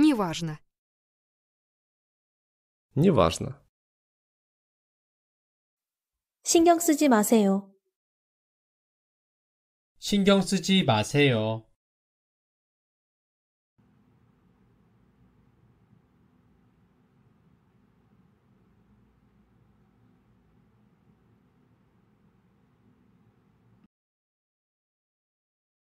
Неважно. Неважно. 신경 쓰지 마세요. 신경 쓰지 마세요.